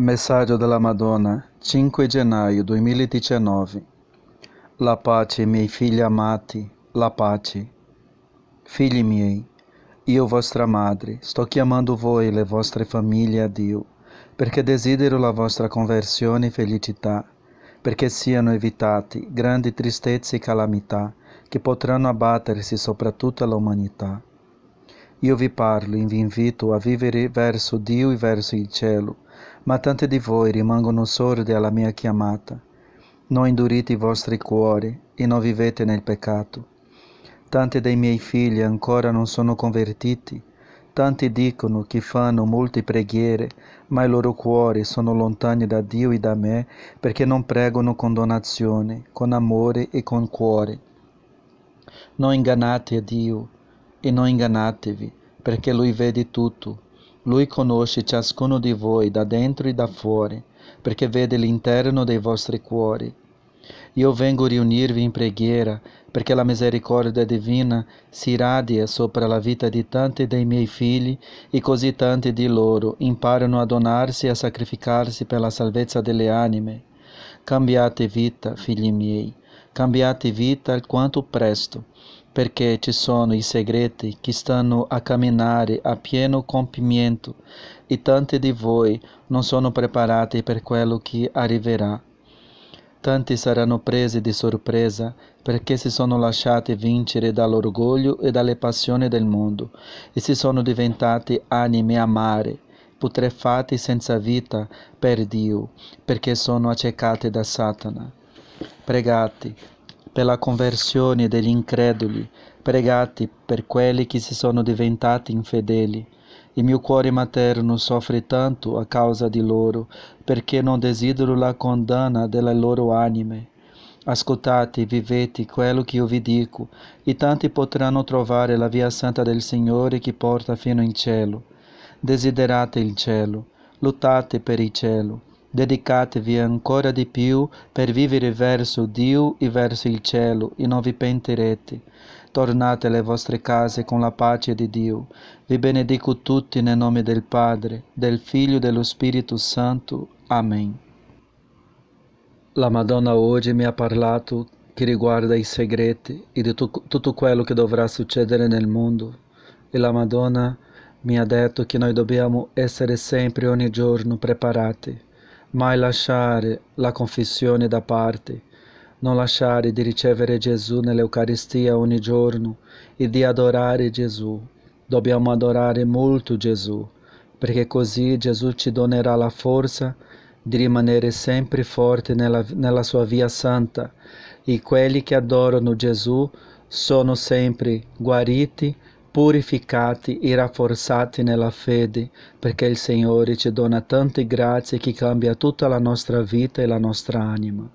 Messaggio della Madonna, 5 gennaio 2019. La pace, miei figli amati, la pace. Figli miei, io vostra madre, sto chiamando voi e le vostre famiglie a Dio, perché desidero la vostra conversione e felicità, perché siano evitati grandi tristezze e calamità che potranno abbattersi sopra tutta l'umanità. Io vi parlo e vi invito a vivere verso Dio e verso il cielo ma tanti di voi rimangono sordi alla mia chiamata. Non indurite i vostri cuori e non vivete nel peccato. Tanti dei miei figli ancora non sono convertiti, tanti dicono che fanno molte preghiere, ma i loro cuori sono lontani da Dio e da me perché non pregano con donazione, con amore e con cuore. Non ingannate Dio e non ingannatevi, perché Lui vede tutto lui conosce ciascuno di voi da dentro e da fuori, perché vede l'interno dei vostri cuori. Io vengo a riunirvi in preghiera, perché la misericordia divina si radia sopra la vita di tanti dei miei figli e così tanti di loro imparano a donarsi e a sacrificarsi per la salvezza delle anime. Cambiate vita, figli miei, cambiate vita quanto presto, perché ci sono i segreti che stanno a camminare a pieno compimento e tanti di voi non sono preparati per quello che arriverà. Tanti saranno presi di sorpresa perché si sono lasciati vincere dall'orgoglio e dalle passioni del mondo e si sono diventati anime amare, putrefatti senza vita per Dio, perché sono accecati da Satana pregate per la conversione degli increduli, pregate per quelli che si sono diventati infedeli. Il mio cuore materno soffre tanto a causa di loro, perché non desidero la condanna delle loro anime. Ascoltate vivete quello che io vi dico, e tanti potranno trovare la via santa del Signore che porta fino in cielo. Desiderate il cielo, lottate per il cielo Dedicatevi ancora di più per vivere verso Dio e verso il cielo e non vi pentirete. Tornate alle vostre case con la pace di Dio. Vi benedico tutti nel nome del Padre, del Figlio e dello Spirito Santo. Amen. La Madonna oggi mi ha parlato che riguarda i segreti e di tutto quello che dovrà succedere nel mondo. E la Madonna mi ha detto che noi dobbiamo essere sempre ogni giorno preparati mai lasciare la confessione da parte, non lasciare di ricevere Gesù nell'Eucaristia ogni giorno e di adorare Gesù. Dobbiamo adorare molto Gesù, perché così Gesù ci donerà la forza di rimanere sempre forte nella, nella sua via santa e quelli che adorano Gesù sono sempre guariti purificati e rafforzati nella fede, perché il Signore ci dona tante grazie che cambia tutta la nostra vita e la nostra anima.